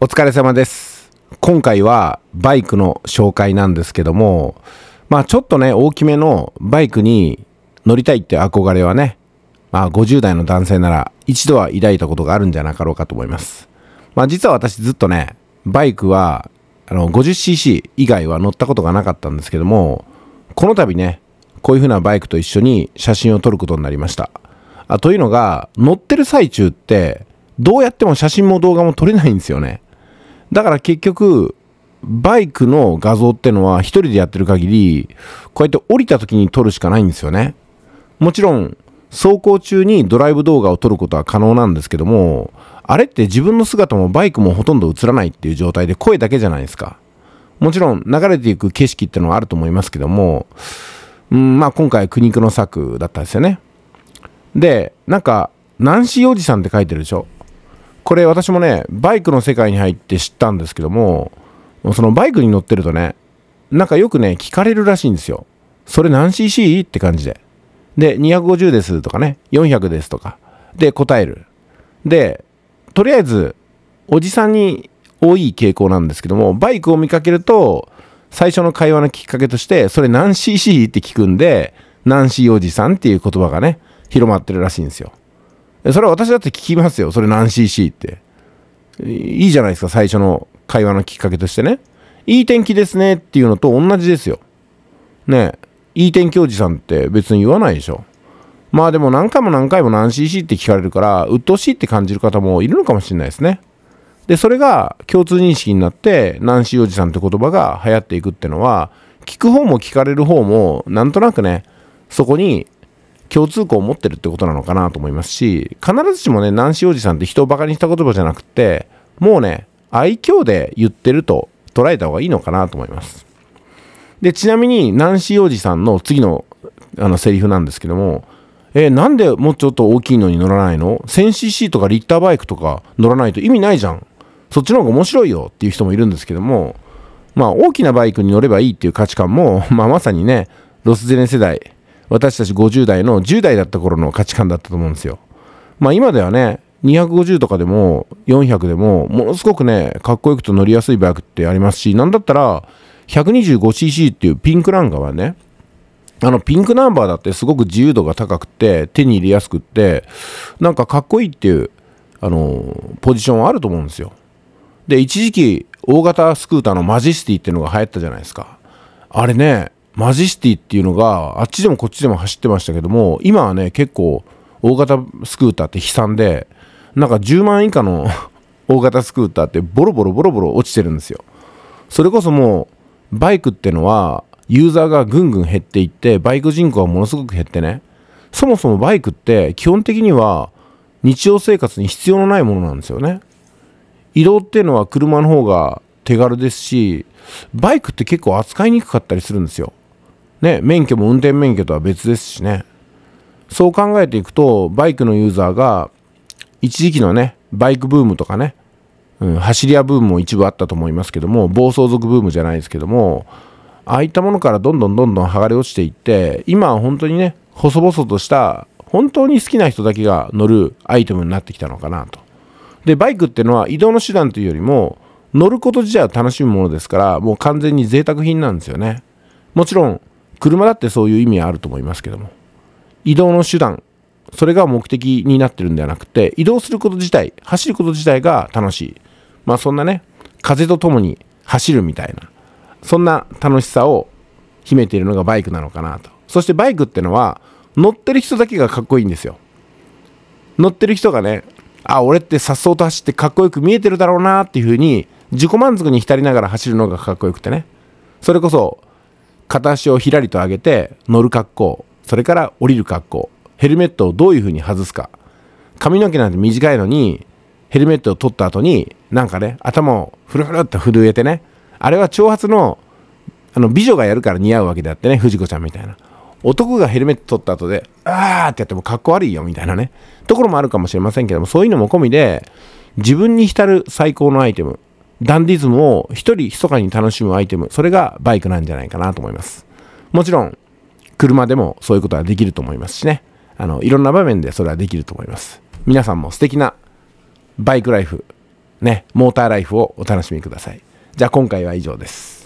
お疲れ様です。今回はバイクの紹介なんですけども、まあちょっとね、大きめのバイクに乗りたいって憧れはね、まあ50代の男性なら一度は抱いたことがあるんじゃなかろうかと思います。まあ実は私ずっとね、バイクはあの 50cc 以外は乗ったことがなかったんですけども、この度ね、こういう風なバイクと一緒に写真を撮ることになりました。あというのが、乗ってる最中って、どうやっても写真も動画も撮れないんですよね。だから結局、バイクの画像ってのは一人でやってる限り、こうやって降りた時に撮るしかないんですよね。もちろん、走行中にドライブ動画を撮ることは可能なんですけども、あれって自分の姿もバイクもほとんど映らないっていう状態で声だけじゃないですか。もちろん流れていく景色ってのはあると思いますけども、うん、まあ今回苦肉の策だったんですよね。で、なんか、ナンシーおじさんって書いてるでしょこれ私もね、バイクの世界に入って知ったんですけども、そのバイクに乗ってるとね、なんかよくね、聞かれるらしいんですよ。それ何 cc? って感じで。で、250ですとかね、400ですとか。で、答える。で、とりあえず、おじさんに多い傾向なんですけども、バイクを見かけると、最初の会話のきっかけとして、それ何 cc? って聞くんで、何 c おじさんっていう言葉がね、広まってるらしいんですよ。それは私だって聞きますよ。それ何 cc って。いいじゃないですか、最初の会話のきっかけとしてね。いい天気ですねっていうのと同じですよ。ねいい天気おじさんって別に言わないでしょ。まあでも何回も何回も何 cc って聞かれるから、鬱陶しいって感じる方もいるのかもしれないですね。で、それが共通認識になって、何 c おじさんって言葉が流行っていくってのは、聞く方も聞かれる方も、なんとなくね、そこに共通項を持ってるってことなのかなと思いますし、必ずしもね、ナンシおじさんって人をバカにした言葉じゃなくて、もうね、愛嬌で言ってると捉えた方がいいのかなと思います。で、ちなみに、ナンシおじさんの次の、あの、セリフなんですけども、えー、なんでもうちょっと大きいのに乗らないの ?1000cc とかリッターバイクとか乗らないと意味ないじゃん。そっちの方が面白いよっていう人もいるんですけども、まあ、大きなバイクに乗ればいいっていう価値観も、まあ、まさにね、ロスゼネ世代、私たち50代の10代だった頃の価値観だったと思うんですよ。まあ今ではね、250とかでも400でもものすごくね、かっこよくと乗りやすいバイクってありますし、なんだったら 125cc っていうピンクランガーはね、あのピンクナンバーだってすごく自由度が高くて手に入れやすくってなんかかっこいいっていうあのポジションはあると思うんですよ。で一時期大型スクーターのマジェスティっていうのが流行ったじゃないですか。あれねマジスティっていうのがあっちでもこっちでも走ってましたけども今はね結構大型スクーターって悲惨でなんか10万以下の 大型スクーターってボロボロボロボロ落ちてるんですよそれこそもうバイクってのはユーザーがぐんぐん減っていってバイク人口はものすごく減ってねそもそもバイクって基本的には日常生活に必要のないものなんですよね移動っていうのは車の方が手軽ですしバイクって結構扱いにくかったりするんですよね、免許も運転免許とは別ですしね。そう考えていくと、バイクのユーザーが、一時期のね、バイクブームとかね、うん、走り屋ブームも一部あったと思いますけども、暴走族ブームじゃないですけども、ああいったものからどんどんどんどん剥がれ落ちていって、今は本当にね、細々とした、本当に好きな人だけが乗るアイテムになってきたのかなと。で、バイクってのは移動の手段というよりも、乗ること自体は楽しむものですから、もう完全に贅沢品なんですよね。もちろん、車だってそういう意味はあると思いますけども移動の手段それが目的になってるんではなくて移動すること自体走ること自体が楽しいまあそんなね風とともに走るみたいなそんな楽しさを秘めているのがバイクなのかなとそしてバイクってのは乗ってる人だけがかっこいいんですよ乗ってる人がねあ俺って颯爽と走ってかっこよく見えてるだろうなっていう風に自己満足に浸りながら走るのがかっこよくてねそれこそ片足をひらりと上げて乗る格好、それから降りる格好、ヘルメットをどういう風に外すか。髪の毛なんて短いのに、ヘルメットを取った後に、なんかね、頭をふるふるって震えてね、あれは挑発の、あの、美女がやるから似合うわけであってね、藤子ちゃんみたいな。男がヘルメット取った後で、あーってやってもかっこ悪いよ、みたいなね。ところもあるかもしれませんけども、そういうのも込みで、自分に浸る最高のアイテム。ダンディズムを一人密かに楽しむアイテム、それがバイクなんじゃないかなと思います。もちろん、車でもそういうことはできると思いますしね。あの、いろんな場面でそれはできると思います。皆さんも素敵なバイクライフ、ね、モーターライフをお楽しみください。じゃあ今回は以上です。